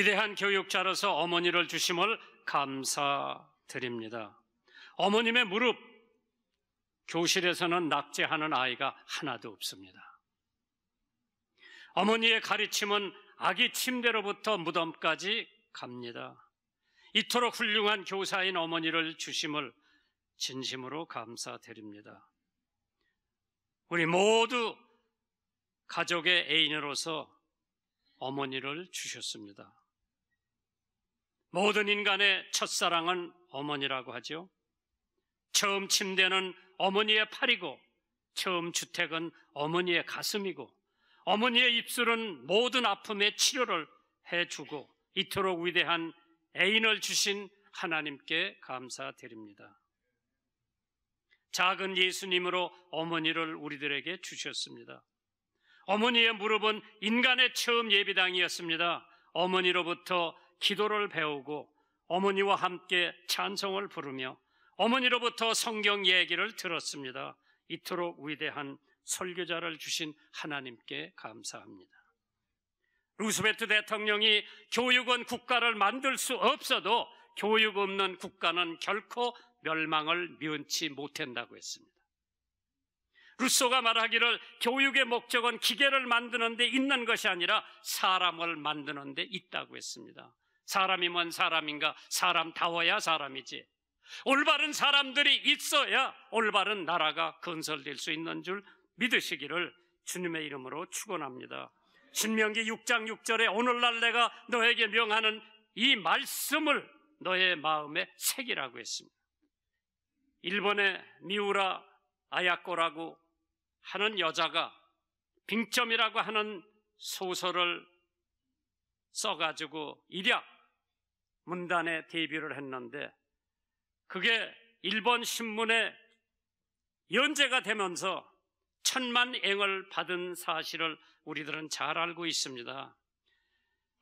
위대한 교육자로서 어머니를 주심을 감사드립니다. 어머님의 무릎, 교실에서는 낙제하는 아이가 하나도 없습니다. 어머니의 가르침은 아기 침대로부터 무덤까지 갑니다. 이토록 훌륭한 교사인 어머니를 주심을 진심으로 감사드립니다. 우리 모두 가족의 애인으로서 어머니를 주셨습니다. 모든 인간의 첫사랑은 어머니라고 하지요. 처음 침대는 어머니의 팔이고, 처음 주택은 어머니의 가슴이고, 어머니의 입술은 모든 아픔의 치료를 해주고, 이토록 위대한 애인을 주신 하나님께 감사드립니다. 작은 예수님으로 어머니를 우리들에게 주셨습니다. 어머니의 무릎은 인간의 처음 예비당이었습니다. 어머니로부터 기도를 배우고 어머니와 함께 찬송을 부르며 어머니로부터 성경 얘기를 들었습니다. 이토록 위대한 설교자를 주신 하나님께 감사합니다. 루스베트 대통령이 교육은 국가를 만들 수 없어도 교육 없는 국가는 결코 멸망을 면치 못한다고 했습니다. 루소가 말하기를 교육의 목적은 기계를 만드는 데 있는 것이 아니라 사람을 만드는 데 있다고 했습니다. 사람이면 사람인가? 사람다워야 사람이지. 올바른 사람들이 있어야 올바른 나라가 건설될 수 있는 줄 믿으시기를 주님의 이름으로 축원합니다. 신명기 6장 6절에 오늘날 내가 너에게 명하는 이 말씀을 너의 마음에 새기라고 했습니다. 일본의 미우라 아야코라고 하는 여자가 빙점이라고 하는 소설을 써가지고 일약 문단에 데뷔를 했는데 그게 일본 신문에 연재가 되면서 천만 앵을 받은 사실을 우리들은 잘 알고 있습니다.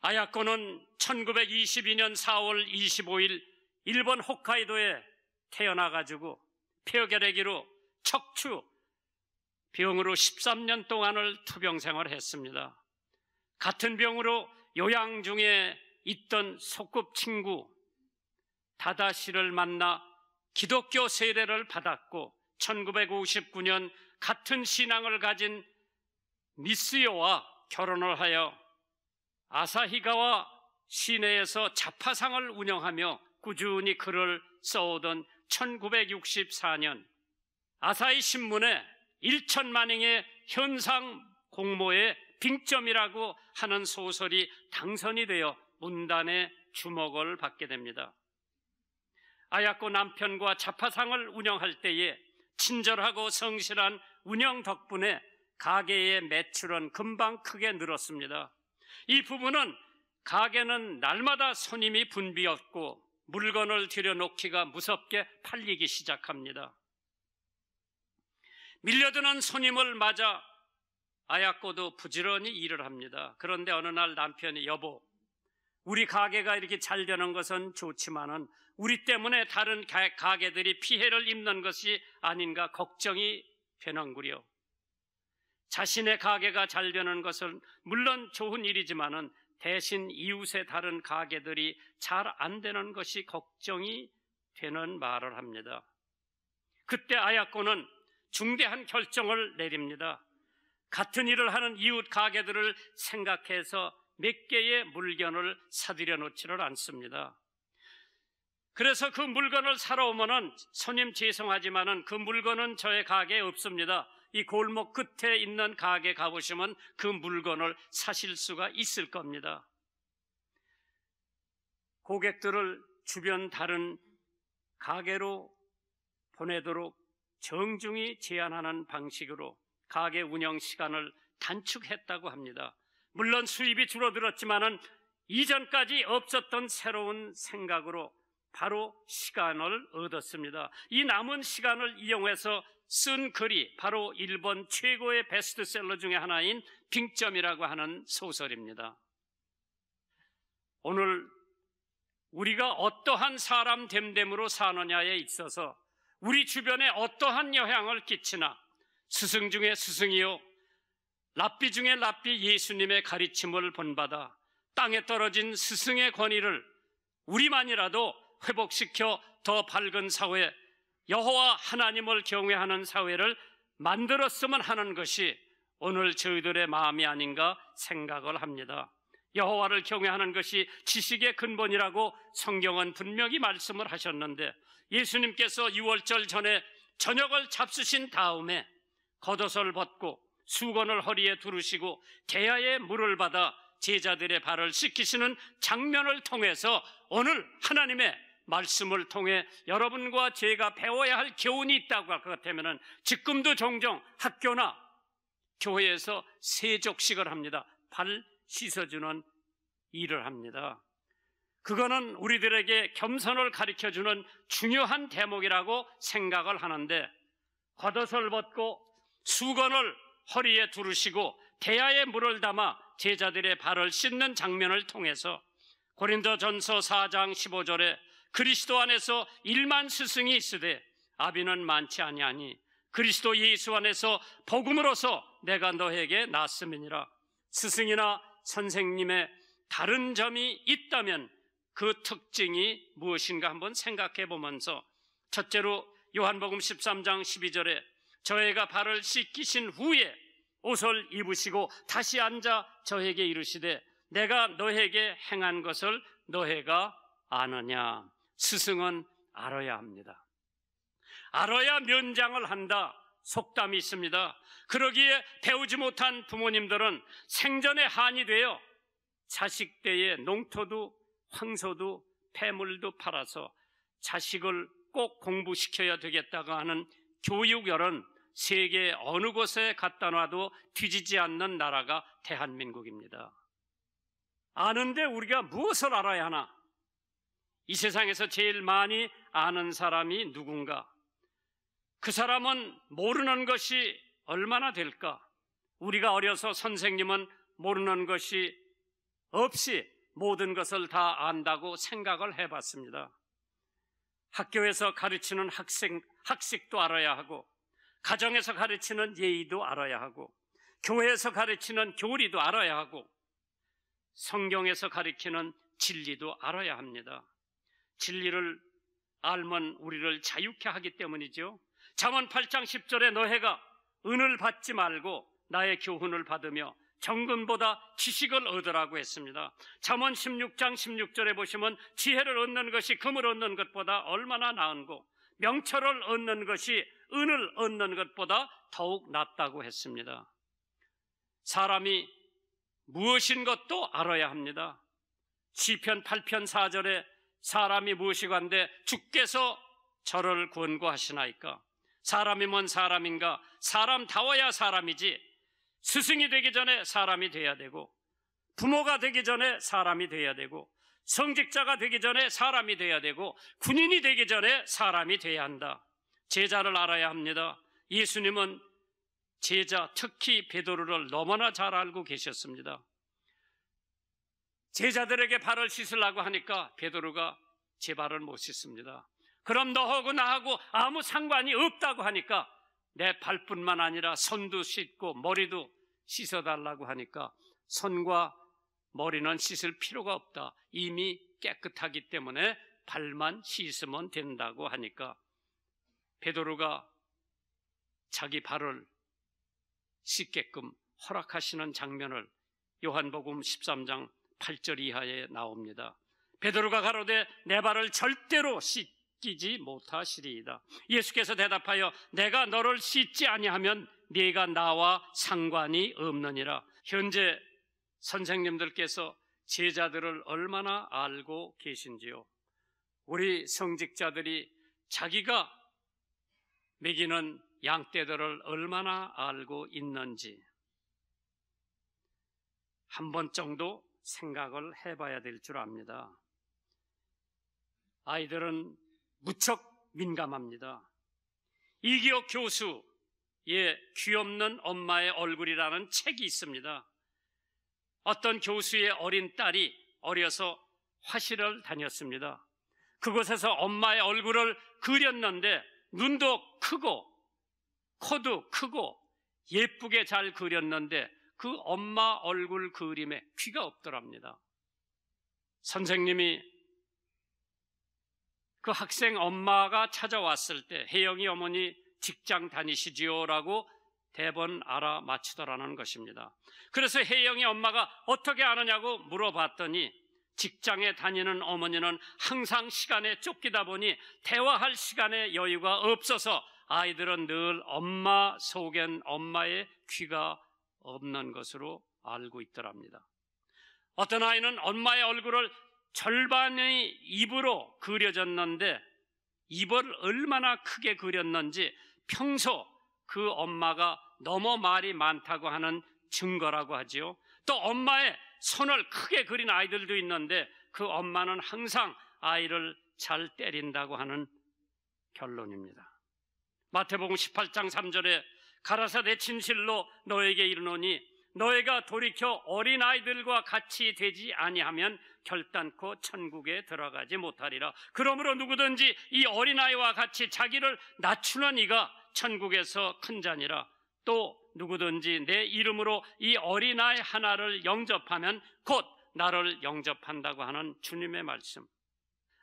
아야코는 1922년 4월 25일 일본 홋카이도에 태어나가지고 폐결핵기로 척추 병으로 13년 동안을 투병 생활했습니다. 같은 병으로 요양 중에 있던 소꿉친구 다다시를 만나 기독교 세례를 받았고 1959년 같은 신앙을 가진 미스요와 결혼을 하여 아사히가와 시내에서 자파상을 운영하며 꾸준히 글을 써오던 1964년 아사히 신문에 1천만행의 현상 공모의 빙점이라고 하는 소설이 당선이 되어 문단의 주목을 받게 됩니다. 아야코 남편과 자파상을 운영할 때에 친절하고 성실한 운영 덕분에 가게의 매출은 금방 크게 늘었습니다. 이 부분은 가게는 날마다 손님이 분비었고 물건을 들여놓기가 무섭게 팔리기 시작합니다. 밀려드는 손님을 맞아 아야코도 부지런히 일을 합니다. 그런데 어느 날 남편이 여보, 우리 가게가 이렇게 잘 되는 것은 좋지만은 우리 때문에 다른 가게들이 피해를 입는 것이 아닌가 걱정이 되는구려. 자신의 가게가 잘 되는 것은 물론 좋은 일이지만은 대신 이웃의 다른 가게들이 잘 안 되는 것이 걱정이 되는 말을 합니다. 그때 아야코는 중대한 결정을 내립니다. 같은 일을 하는 이웃 가게들을 생각해서 몇 개의 물건을 사들여 놓지를 않습니다. 그래서 그 물건을 사러 오면은 손님 죄송하지만은 그 물건은 저의 가게에 없습니다. 이 골목 끝에 있는 가게 가보시면 그 물건을 사실 수가 있을 겁니다. 고객들을 주변 다른 가게로 보내도록 정중히 제안하는 방식으로 가게 운영 시간을 단축했다고 합니다. 물론 수입이 줄어들었지만은 이전까지 없었던 새로운 생각으로 바로 시간을 얻었습니다. 이 남은 시간을 이용해서 쓴 글이 바로 일본 최고의 베스트셀러 중의 하나인 빙점이라고 하는 소설입니다. 오늘 우리가 어떠한 사람 됨됨으로 사느냐에 있어서 우리 주변에 어떠한 영향을 끼치나 스승 중에 스승이요 랍비 중에 랍비 예수님의 가르침을 본받아 땅에 떨어진 스승의 권위를 우리만이라도 회복시켜 더 밝은 사회, 여호와 하나님을 경외하는 사회를 만들었으면 하는 것이 오늘 저희들의 마음이 아닌가 생각을 합니다. 여호와를 경외하는 것이 지식의 근본이라고 성경은 분명히 말씀을 하셨는데 예수님께서 6월절 전에 저녁을 잡수신 다음에 겉옷을 벗고 수건을 허리에 두르시고 대야에 물을 받아 제자들의 발을 씻기시는 장면을 통해서 오늘 하나님의 말씀을 통해 여러분과 제가 배워야 할 교훈이 있다고 할 것 같으면 지금도 종종 학교나 교회에서 세족식을 합니다. 발 씻어주는 일을 합니다. 그거는 우리들에게 겸손을 가르쳐주는 중요한 대목이라고 생각을 하는데 겉옷을 벗고 수건을 허리에 두르시고 대야에 물을 담아 제자들의 발을 씻는 장면을 통해서 고린도전서 4장 15절에 그리스도 안에서 일만 스승이 있으되 아비는 많지 아니하니 그리스도 예수 안에서 복음으로서 내가 너에게 낳았음이니라 스승이나 선생님의 다른 점이 있다면 그 특징이 무엇인가 한번 생각해 보면서 첫째로 요한복음 13장 12절에 저희가 발을 씻기신 후에 옷을 입으시고 다시 앉아 저에게 이르시되 내가 너에게 행한 것을 너희가 아느냐 스승은 알아야 합니다. 알아야 면장을 한다. 속담이 있습니다. 그러기에 배우지 못한 부모님들은 생전에 한이 되어 자식 때에 농토도 황소도 폐물도 팔아서 자식을 꼭 공부시켜야 되겠다고 하는 교육열은 세계 어느 곳에 갖다 놔도 뒤지지 않는 나라가 대한민국입니다. 아는데 우리가 무엇을 알아야 하나? 이 세상에서 제일 많이 아는 사람이 누군가? 그 사람은 모르는 것이 얼마나 될까? 우리가 어려서 선생님은 모르는 것이 없이 모든 것을 다 안다고 생각을 해봤습니다. 학교에서 가르치는 학생, 학식도 알아야 하고 가정에서 가르치는 예의도 알아야 하고 교회에서 가르치는 교리도 알아야 하고 성경에서 가르치는 진리도 알아야 합니다. 진리를 알면 우리를 자유케 하기 때문이죠. 잠언 8장 10절에 너희가 은을 받지 말고 나의 교훈을 받으며 정금보다 지식을 얻으라고 했습니다. 잠언 16장 16절에 보시면 지혜를 얻는 것이 금을 얻는 것보다 얼마나 나은고 명철을 얻는 것이 은을 얻는 것보다 더욱 낫다고 했습니다. 사람이 무엇인 것도 알아야 합니다. 시편 8편 4절에 사람이 무엇이간데 주께서 저를 권고하시나이까 사람이 뭔 사람인가 사람다워야 사람이지 스승이 되기 전에 사람이 돼야 되고 부모가 되기 전에 사람이 돼야 되고 성직자가 되기 전에 사람이 돼야 되고 군인이 되기 전에 사람이 돼야 한다. 제자를 알아야 합니다. 예수님은 제자 특히 베드로를 너무나 잘 알고 계셨습니다. 제자들에게 발을 씻으려고 하니까 베드로가 제 발을 못 씻습니다. 그럼 너하고 나하고 아무 상관이 없다고 하니까 내 발뿐만 아니라 손도 씻고 머리도 씻어달라고 하니까 손과 머리는 씻을 필요가 없다. 이미 깨끗하기 때문에 발만 씻으면 된다고 하니까 베드로가 자기 발을 씻게끔 허락하시는 장면을 요한복음 13장 8절 이하에 나옵니다. 베드로가 가로되 내 발을 절대로 씻기지 못하시리이다. 예수께서 대답하여 내가 너를 씻지 아니하면 네가 나와 상관이 없느니라. 현재 선생님들께서 제자들을 얼마나 알고 계신지요? 우리 성직자들이 자기가 먹이는 양떼들을 얼마나 알고 있는지 한 번 정도 생각을 해봐야 될 줄 압니다. 아이들은 무척 민감합니다. 이기옥 교수의 귀없는 엄마의 얼굴이라는 책이 있습니다. 어떤 교수의 어린 딸이 어려서 화실을 다녔습니다. 그곳에서 엄마의 얼굴을 그렸는데 눈도 크고 코도 크고 예쁘게 잘 그렸는데 그 엄마 얼굴 그림에 귀가 없더랍니다. 선생님이 그 학생 엄마가 찾아왔을 때 혜영이 어머니 직장 다니시지요라고 대번 알아 맞치더라는 것입니다. 그래서 혜영이 엄마가 어떻게 아느냐고 물어봤더니 직장에 다니는 어머니는 항상 시간에 쫓기다 보니 대화할 시간에 여유가 없어서 아이들은 늘 엄마 속엔 엄마의 귀가 없는 것으로 알고 있더랍니다. 어떤 아이는 엄마의 얼굴을 절반의 입으로 그려졌는데 입을 얼마나 크게 그렸는지 평소 그 엄마가 너무 말이 많다고 하는 증거라고 하지요. 또 엄마의 손을 크게 그린 아이들도 있는데 그 엄마는 항상 아이를 잘 때린다고 하는 결론입니다. 마태복음 18장 3절에 가라사대 진실로 너에게 이르노니 너희가 돌이켜 어린 아이들과 같이 되지 아니하면 결단코 천국에 들어가지 못하리라. 그러므로 누구든지 이 어린 아이와 같이 자기를 낮추는 이가 천국에서 큰 자니라 또 누구든지 내 이름으로 이 어린아이 하나를 영접하면 곧 나를 영접한다고 하는 주님의 말씀.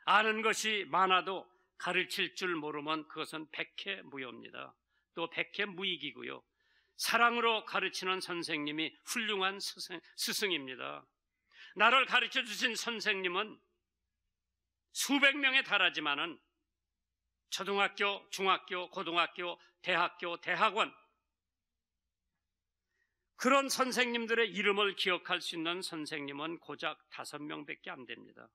아는 것이 많아도 가르칠 줄 모르면 그것은 백해무효입니다. 또 백해무익이고요. 사랑으로 가르치는 선생님이 훌륭한 스승, 스승입니다. 나를 가르쳐 주신 선생님은 수백 명에 달하지만은 초등학교, 중학교, 고등학교, 대학교, 대학원 그런 선생님들의 이름을 기억할 수 있는 선생님은 고작 다섯 명밖에 안 됩니다.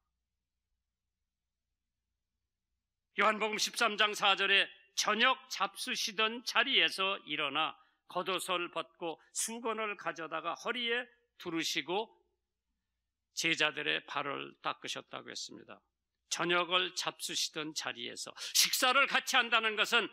요한복음 13장 4절에 저녁 잡수시던 자리에서 일어나 겉옷을 벗고 수건을 가져다가 허리에 두르시고 제자들의 발을 닦으셨다고 했습니다. 저녁을 잡수시던 자리에서 식사를 같이 한다는 것은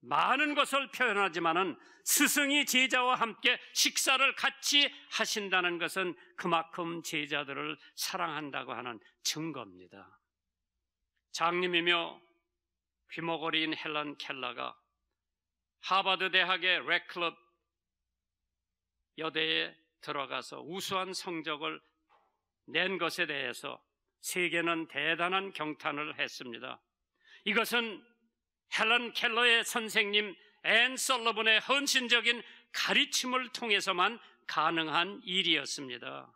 많은 것을 표현하지만은 스승이 제자와 함께 식사를 같이 하신다는 것은 그만큼 제자들을 사랑한다고 하는 증거입니다. 장님이며 귀머거리인 헬런 켈러가 하버드 대학의 레클럽 여대에 들어가서 우수한 성적을 낸 것에 대해서 세계는 대단한 경탄을 했습니다. 이것은 헬런 켈러의 선생님 앤솔로본의 헌신적인 가르침을 통해서만 가능한 일이었습니다.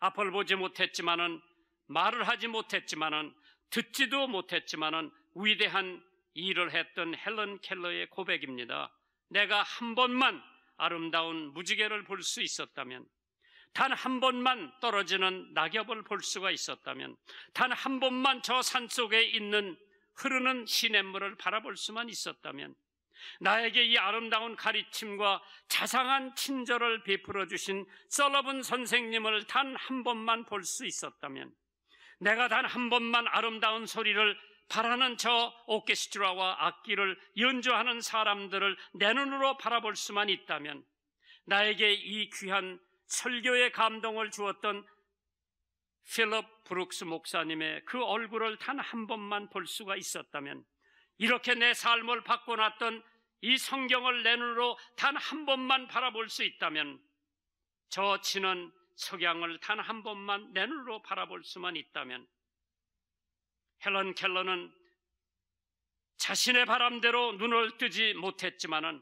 앞을 보지 못했지만은 말을 하지 못했지만은 듣지도 못했지만은 위대한 일을 했던 헬런 켈러의 고백입니다. 내가 한 번만 아름다운 무지개를 볼 수 있었다면 단한 번만 떨어지는 낙엽을 볼 수가 있었다면, 단 한 번만 저 산 속에 있는 흐르는 시냇물을 바라볼 수만 있었다면, 나에게 이 아름다운 가르침과 자상한 친절을 베풀어 주신 썰어분 선생님을 단 한 번만 볼 수 있었다면, 내가 단 한 번만 아름다운 소리를 바라는 저 오케스트라와 악기를 연주하는 사람들을 내 눈으로 바라볼 수만 있다면, 나에게 이 귀한 설교의 감동을 주었던 필럽 브룩스 목사님의 그 얼굴을 단 한 번만 볼 수가 있었다면 이렇게 내 삶을 바꿔놨던 이 성경을 내 눈으로 단 한 번만 바라볼 수 있다면 저 치는 석양을 단 한 번만 내 눈으로 바라볼 수만 있다면 헬런 켈러는 자신의 바람대로 눈을 뜨지 못했지만은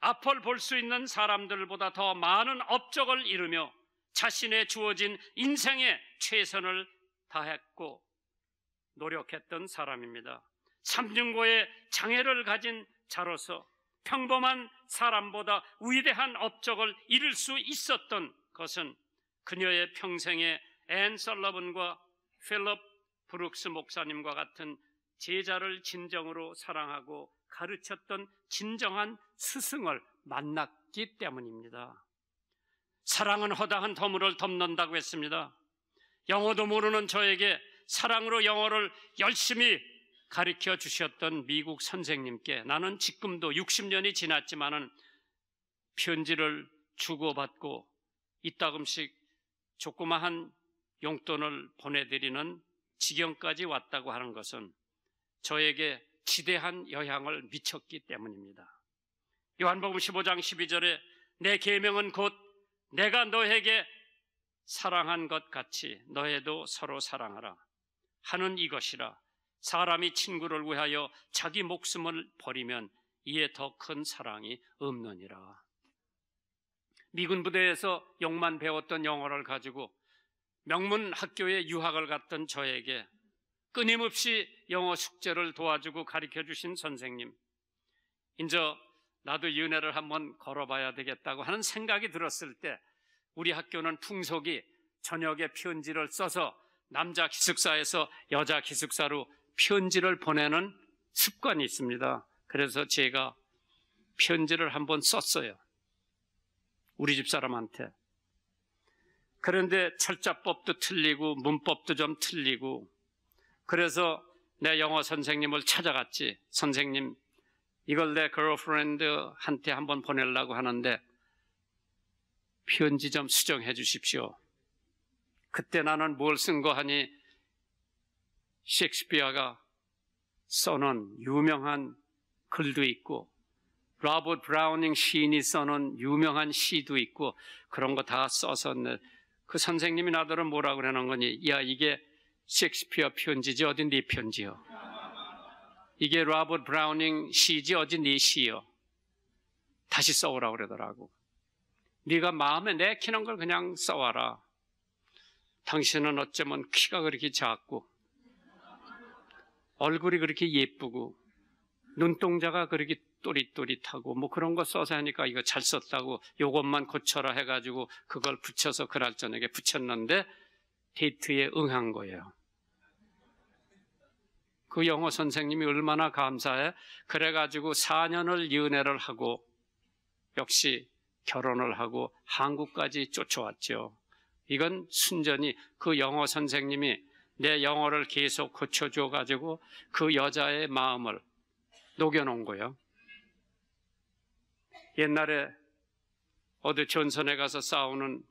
앞을 볼 수 있는 사람들보다 더 많은 업적을 이루며 자신의 주어진 인생에 최선을 다했고 노력했던 사람입니다. 삼중고의 장애를 가진 자로서 평범한 사람보다 위대한 업적을 이룰 수 있었던 것은 그녀의 평생에 앤썰러븐과 필럽 브룩스 목사님과 같은 제자를 진정으로 사랑하고 가르쳤던 진정한 스승을 만났기 때문입니다. 사랑은 허다한 덤으로 덮는다고 했습니다. 영어도 모르는 저에게 사랑으로 영어를 열심히 가르쳐 주셨던 미국 선생님께 나는 지금도 60년이 지났지만은 편지를 주고받고 이따금씩 조그마한 용돈을 보내드리는 지경까지 왔다고 하는 것은 저에게 지대한 여향을 미쳤기 때문입니다. 요한복음 15장 12절에 내 계명은 곧 내가 너에게 사랑한 것 같이 너에도 서로 사랑하라 하는 이것이라 사람이 친구를 위하여 자기 목숨을 버리면 이에 더 큰 사랑이 없느니라. 미군 부대에서 영만 배웠던 영어를 가지고 명문 학교에 유학을 갔던 저에게 끊임없이 영어 숙제를 도와주고 가르쳐 주신 선생님. 인저 나도 이은를 한번 걸어봐야 되겠다고 하는 생각이 들었을 때 우리 학교는 풍속이 저녁에 편지를 써서 남자 기숙사에서 여자 기숙사로 편지를 보내는 습관이 있습니다. 그래서 제가 편지를 한번 썼어요. 우리 집 사람한테. 그런데 철자법도 틀리고 문법도 좀 틀리고 그래서 내 영어 선생님을 찾아갔지. 선생님, 이걸 내 girlfriend한테 한번 보내려고 하는데 편지 좀 수정해 주십시오. 그때 나는 뭘 쓴 거 하니 셰익스피어가 써놓은 유명한 글도 있고 라버트 브라우닝 시인이 써놓은 유명한 시도 있고 그런 거 다 써서 그 선생님이 나더러 뭐라 그러는 거니 야 이게 셰익스피어 편지지 어딘 네 편지요. 이게 로버트 브라우닝 시지 어딘 네 시요. 다시 써오라 그러더라고. 네가 마음에 내키는 걸 그냥 써와라. 당신은 어쩌면 키가 그렇게 작고 얼굴이 그렇게 예쁘고 눈동자가 그렇게 또릿또릿하고 뭐 그런 거 써서 하니까 이거 잘 썼다고 요것만 고쳐라 해가지고 그걸 붙여서 그날 저녁에 붙였는데 데이트에 응한 거예요. 그 영어 선생님이 얼마나 감사해. 그래가지고 4년을 연애를 하고 역시 결혼을 하고 한국까지 쫓아왔죠. 이건 순전히 그 영어 선생님이 내 영어를 계속 고쳐줘가지고 그 여자의 마음을 녹여놓은 거예요. 옛날에 어디 전선에 가서 싸우는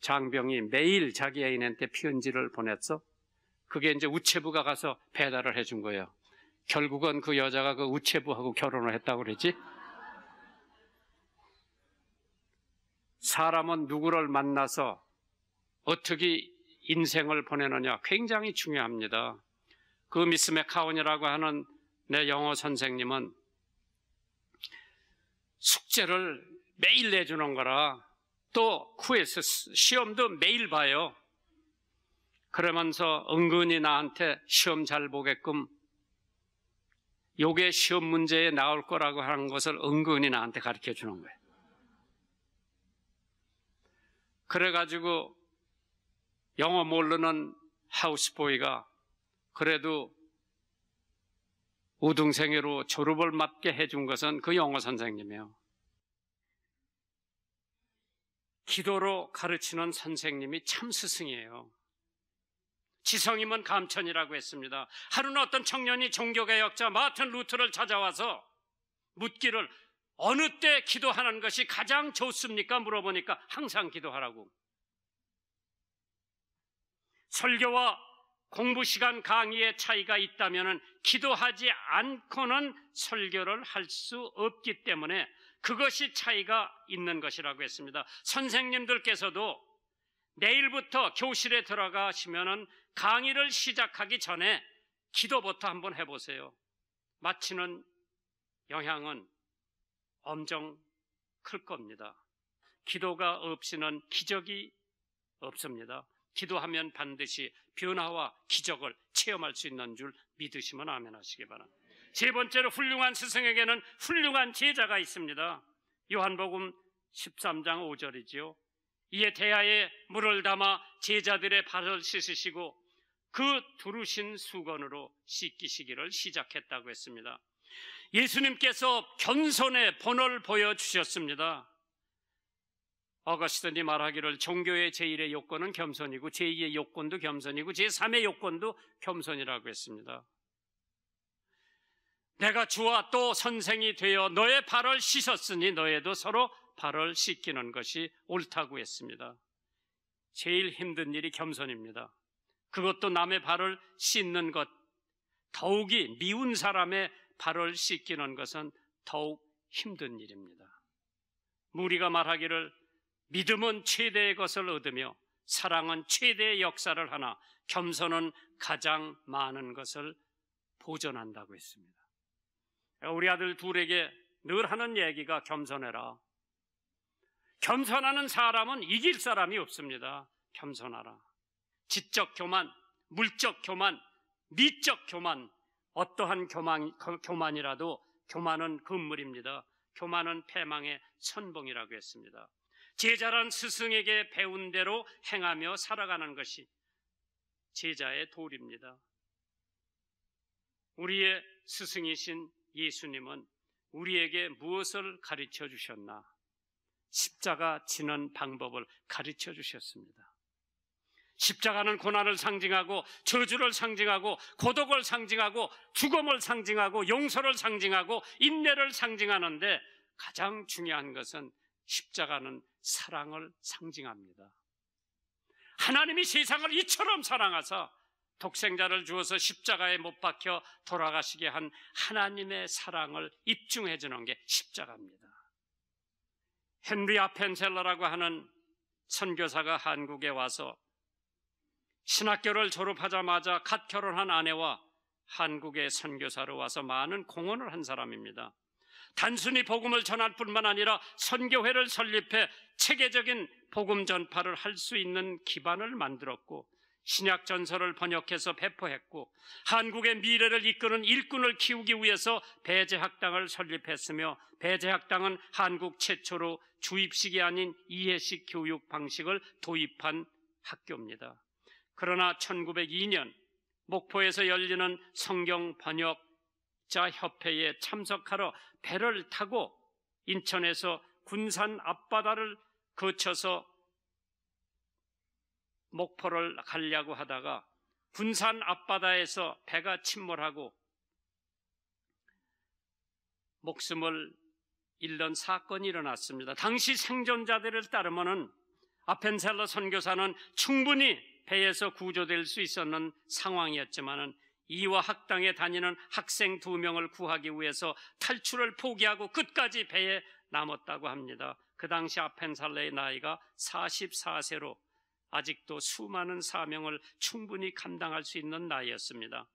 장병이 매일 자기 애인한테 편지를 보냈어. 그게 이제 우체부가 가서 배달을 해 준 거예요. 결국은 그 여자가 그 우체부하고 결혼을 했다고 그러지 사람은 누구를 만나서 어떻게 인생을 보내느냐 굉장히 중요합니다. 그 미스 메카온이라고 하는 내 영어 선생님은 숙제를 매일 내주는 거라 또 쿠에스 시험도 매일 봐요. 그러면서 은근히 나한테 시험 잘 보게끔 요게 시험 문제에 나올 거라고 하는 것을 은근히 나한테 가르쳐 주는 거예요. 그래가지고 영어 모르는 하우스보이가 그래도 우등생으로 졸업을 맞게 해준 것은 그 영어 선생님이에요. 기도로 가르치는 선생님이 참 스승이에요. 지성임은 감천이라고 했습니다. 하루는 어떤 청년이 종교개혁자 마틴 루트를 찾아와서 묻기를 어느 때 기도하는 것이 가장 좋습니까? 물어보니까 항상 기도하라고. 설교와 공부 시간 강의의 차이가 있다면 기도하지 않고는 설교를 할 수 없기 때문에 그것이 차이가 있는 것이라고 했습니다. 선생님들께서도 내일부터 교실에 들어가시면은 강의를 시작하기 전에 기도부터 한번 해보세요. 마치는 영향은 엄청 클 겁니다. 기도가 없이는 기적이 없습니다. 기도하면 반드시 변화와 기적을 체험할 수 있는 줄 믿으시면 아멘하시기 바랍니다. 세 번째로 훌륭한 스승에게는 훌륭한 제자가 있습니다. 요한복음 13장 5절이지요. 이에 대야에 물을 담아 제자들의 발을 씻으시고 그 두르신 수건으로 씻기시기를 시작했다고 했습니다. 예수님께서 겸손의 본을 보여주셨습니다. 어거스틴이 말하기를 종교의 제1의 요건은 겸손이고 제2의 요건도 겸손이고 제3의 요건도 겸손이라고 했습니다. 내가 주와 또 선생이 되어 너의 발을 씻었으니 너에도 서로 발을 씻기는 것이 옳다고 했습니다. 제일 힘든 일이 겸손입니다. 그것도 남의 발을 씻는 것, 더욱이 미운 사람의 발을 씻기는 것은 더욱 힘든 일입니다. 무리가 말하기를 믿음은 최대의 것을 얻으며 사랑은 최대의 역사를 하나 겸손은 가장 많은 것을 보존한다고 했습니다. 우리 아들 둘에게 늘 하는 얘기가 겸손해라. 겸손하는 사람은 이길 사람이 없습니다. 겸손하라. 지적 교만, 물적 교만, 미적 교만, 어떠한 교만, 교만이라도 교만은 금물입니다. 교만은 패망의 선봉이라고 했습니다. 제자란 스승에게 배운 대로 행하며 살아가는 것이 제자의 도리입니다. 우리의 스승이신 예수님은 우리에게 무엇을 가르쳐 주셨나? 십자가 지는 방법을 가르쳐 주셨습니다. 십자가는 고난을 상징하고 저주를 상징하고 고독을 상징하고 죽음을 상징하고 용서를 상징하고 인내를 상징하는데 가장 중요한 것은 십자가는 사랑을 상징합니다. 하나님이 세상을 이처럼 사랑하사 독생자를 주어서 십자가에 못 박혀 돌아가시게 한 하나님의 사랑을 입증해 주는 게 십자가입니다. 헨리 아펜셀러라고 하는 선교사가 한국에 와서 신학교를 졸업하자마자 갓 결혼한 아내와 한국의 선교사로 와서 많은 공헌을 한 사람입니다. 단순히 복음을 전할 뿐만 아니라 선교회를 설립해 체계적인 복음 전파를 할 수 있는 기반을 만들었고 신약 전설을 번역해서 배포했고 한국의 미래를 이끄는 일꾼을 키우기 위해서 배제학당을 설립했으며 배제학당은 한국 최초로 주입식이 아닌 이해식 교육 방식을 도입한 학교입니다. 그러나 1902년 목포에서 열리는 성경 번역자 협회에 참석하러 배를 타고 인천에서 군산 앞바다를 거쳐서 목포를 가려고 하다가 군산 앞바다에서 배가 침몰하고 목숨을 일런 사건이 일어났습니다. 당시 생존자들을 따르면은 아펜셀러 선교사는 충분히 배에서 구조될 수 있었는 상황이었지만은 이와 학당에 다니는 학생 두 명을 구하기 위해서 탈출을 포기하고 끝까지 배에 남았다고 합니다. 그 당시 아펜살레의 나이가 44세로 아직도 수많은 사명을 충분히 감당할 수 있는 나이였습니다.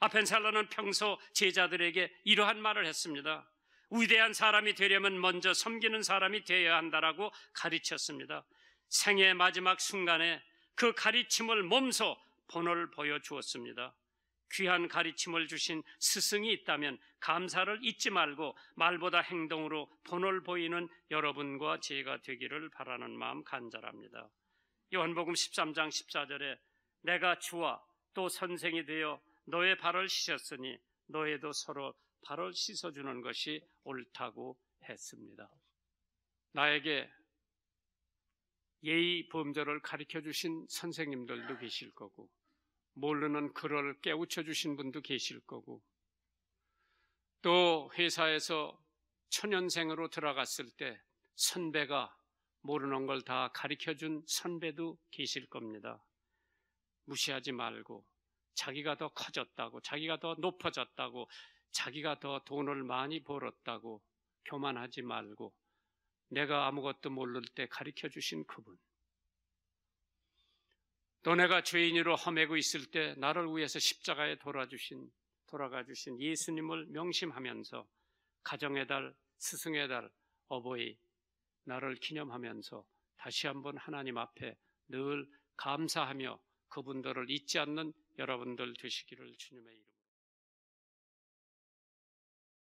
아펜살러는 평소 제자들에게 이러한 말을 했습니다. 위대한 사람이 되려면 먼저 섬기는 사람이 되어야 한다라고 가르쳤습니다. 생애 마지막 순간에 그 가르침을 몸소 본을 보여주었습니다. 귀한 가르침을 주신 스승이 있다면 감사를 잊지 말고 말보다 행동으로 본을 보이는 여러분과 제가 되기를 바라는 마음 간절합니다. 요한복음 13장 14절에 내가 주와 또 선생이 되어 너의 발을 씻었으니 너희도 서로 발을 씻어주는 것이 옳다고 했습니다. 나에게 예의 범절을 가르쳐 주신 선생님들도 계실 거고, 모르는 그를 깨우쳐 주신 분도 계실 거고, 또 회사에서 천연생으로 들어갔을 때 선배가 모르는 걸 다 가르쳐 준 선배도 계실 겁니다. 무시하지 말고, 자기가 더 커졌다고, 자기가 더 높아졌다고, 자기가 더 돈을 많이 벌었다고 교만하지 말고 내가 아무것도 모를 때 가르쳐 주신 그분. 또 내가 죄인으로 험해고 있을 때 나를 위해서 십자가에 돌아주신 돌아가 주신 예수님을 명심하면서 가정의 달, 스승의 달, 어버이 나를 기념하면서 다시 한번 하나님 앞에 늘 감사하며 그분들을 잊지 않는 여러분들 되시기를 주님의 이름으로